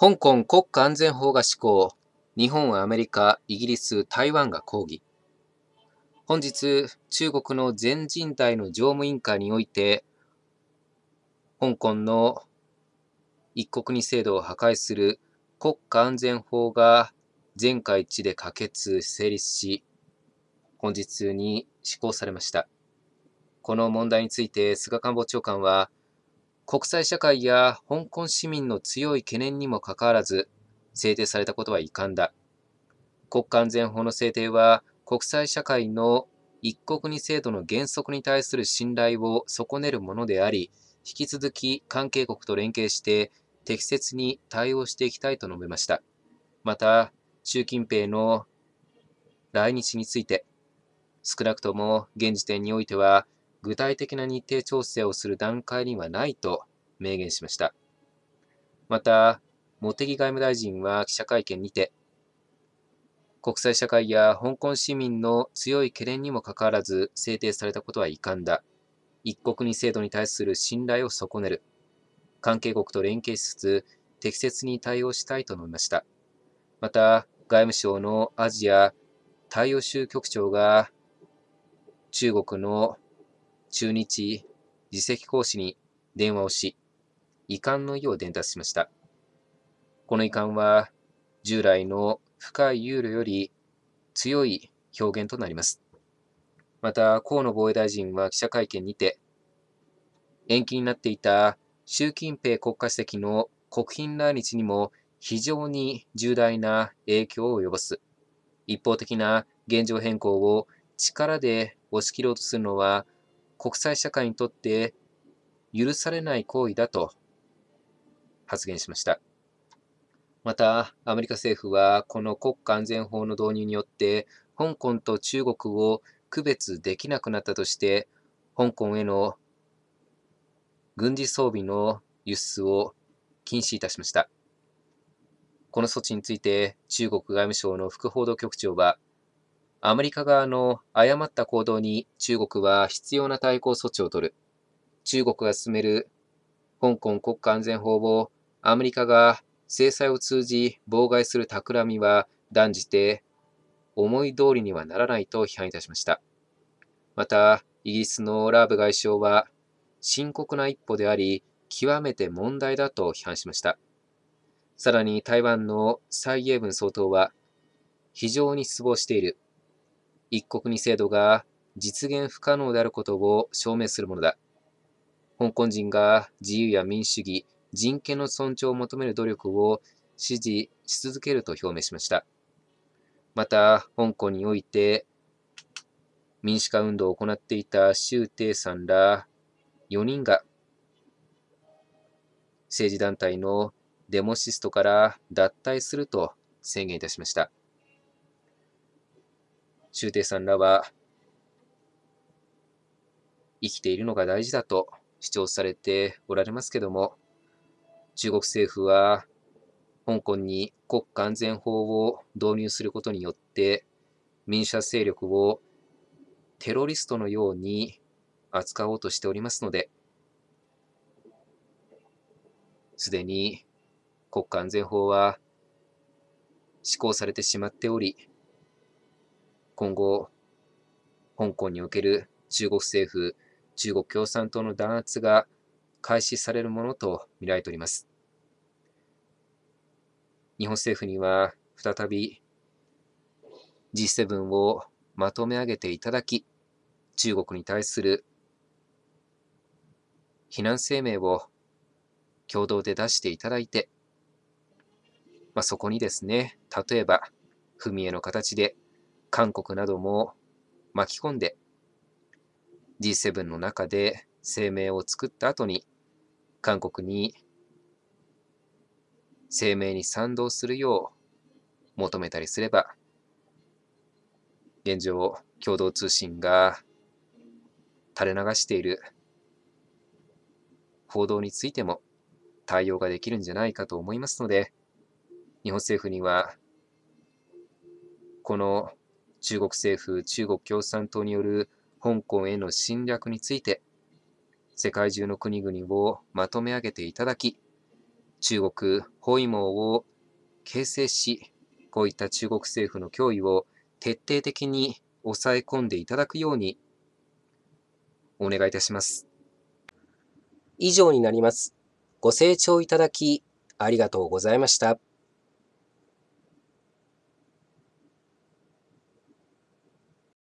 香港国家安全法が施行、日本、アメリカ、イギリス、台湾が抗議。本日、中国の全人代の常務委員会において、香港の一国二制度を破壊する国家安全法が全会一致で可決・成立し、本日に施行されました。この問題について菅官房長官は、国際社会や香港市民の強い懸念にもかかわらず、制定されたことは遺憾だ。国家安全法の制定は、国際社会の一国二制度の原則に対する信頼を損ねるものであり、引き続き関係国と連携して適切に対応していきたいと述べました。また、習近平の来日について、少なくとも現時点においては具体的な日程調整をする段階にはないと明言しました。また、茂木外務大臣は記者会見にて、国際社会や香港市民の強い懸念にもかかわらず制定されたことは遺憾だ。一国二制度に対する信頼を損ねる。関係国と連携しつつ、適切に対応したいと述べました。また、外務省のアジア大洋州局長が中国の中日自責講師に電話をし、遺憾の意を伝達しました。この遺憾は、従来の深い憂慮より強い表現となります。また、河野防衛大臣は記者会見にて、延期になっていた習近平国家主席の国賓来日にも非常に重大な影響を及ぼす。一方的な現状変更を力で押し切ろうとするのは国際社会にとって許されない行為だと発言しました。また、アメリカ政府はこの国家安全法の導入によって、香港と中国を区別できなくなったとして、香港への軍事装備の輸出を禁止いたしました。この措置について、中国外務省の副報道局長は、アメリカ側の誤った行動に中国は必要な対抗措置を取る。中国が進める香港国家安全法をアメリカが制裁を通じ妨害する企みは断じて思い通りにはならないと批判いたしました。また、イギリスのラーブ外相は深刻な一歩であり、極めて問題だと批判しました。さらに台湾の蔡英文総統は非常に失望している。一国二制度が実現不可能であることを証明するものだ。香港人が自由や民主主義、人権の尊重を求める努力を支持し続けると表明しました。また、香港において民主化運動を行っていた周庭さんら4人が政治団体のデモシストから脱退すると宣言いたしました。中帝さんらは、生きているのが大事だと主張されておられますけども、中国政府は、香港に国家安全法を導入することによって、民主派勢力をテロリストのように扱おうとしておりますので、すでに国家安全法は施行されてしまっており、今後、香港における中国政府、中国共産党の弾圧が開始されるものと見られております。日本政府には再び G7 をまとめ上げていただき、中国に対する非難声明を共同で出していただいて、まあ、そこにですね、例えば、踏み絵の形で韓国なども巻き込んで G7 の中で声明を作った後に韓国に声明に賛同するよう求めたりすれば現状共同通信が垂れ流している報道についても対応ができるんじゃないかと思いますので日本政府にはこの中国政府、中国共産党による香港への侵略について、世界中の国々をまとめ上げていただき、中国、包囲網を形成し、こういった中国政府の脅威を徹底的に抑え込んでいただくように、お願いいたします。以上になります。ご清聴いただき、ありがとうございました。